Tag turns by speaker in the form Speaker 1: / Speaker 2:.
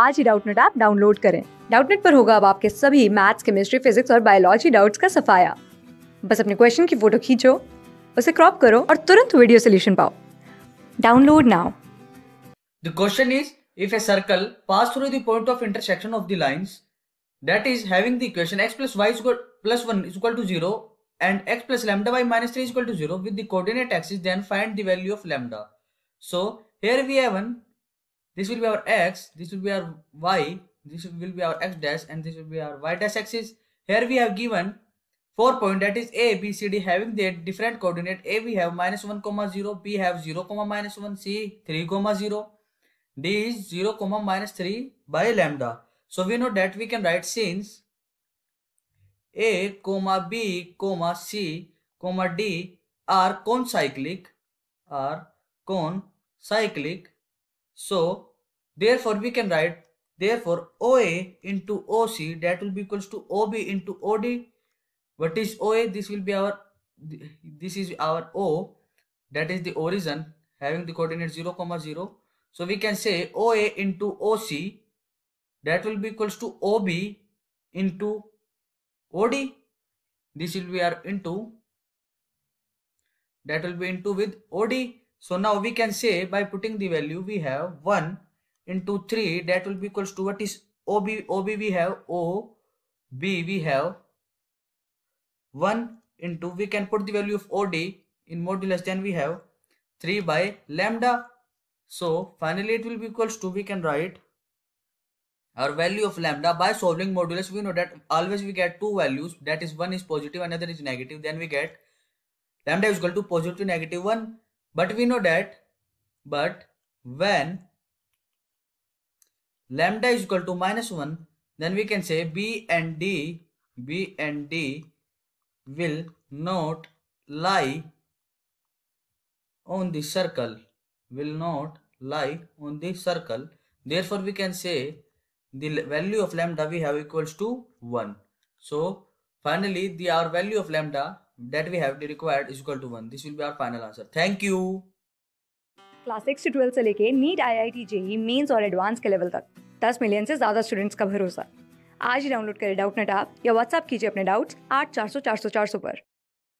Speaker 1: आज ही Doubtnut app download करें डाउटनेट पर होगा अब आपके सभी मैथ्स केमिस्ट्री फिजिक्स और बायोलॉजी डाउट्स का सफाया बस अपने क्वेश्चन की फोटो खींचो उसे क्रॉप करो और तुरंत वीडियो सोल्यूशन पाओ download now
Speaker 2: the question is if a circle pass through the point of intersection of the lines that is having the equation x plus y is equal plus 1 is equal to 0 and x plus lambda y minus 3 is equal to 0 with the coordinate axis then find the value of lambda so here we have an this will be our x this will be our y this will be our x dash and this will be our y dash axis here we have given four point that is a b c d having their different coordinate a we have minus 1 comma 0 b have 0 comma minus 1 c 3 comma 0 d is 0 comma minus 3 by lambda so we know that we can write since a comma b comma c comma d are concyclic are concyclic so therefore we can write therefore OA into OC that will be equals to OB into OD. What is OA? This will be our this is our O that is the origin having the coordinate 0 comma 0. So we can say OA into OC that will be equals to OB into OD. This will be our into that will be into with OD so now we can say by putting the value we have 1 into 3 that will be equals to what is OB, OB we have O, B we have 1 into we can put the value of OD in modulus then we have 3 by lambda. So finally it will be equals to we can write our value of lambda by solving modulus we know that always we get two values that is one is positive another is negative then we get lambda is equal to positive negative 1 but we know that but when lambda is equal to minus 1 then we can say b and d b and d will not lie on the circle will not lie on the circle therefore we can say the value of lambda we have equals to 1 so finally the our value of lambda that we have required is equal to 1 this will be our final answer thank you
Speaker 1: class six से twelfth से लेके NEET I I T JEE mains और advance के level तक दस million से ज़्यादा students का भरोसा आज ही डाउनलोड करें डाउट नेट आप या व्हाट्सअप कीजिए अपने डाउट आठ चार सौ चार सौ चार सौ पर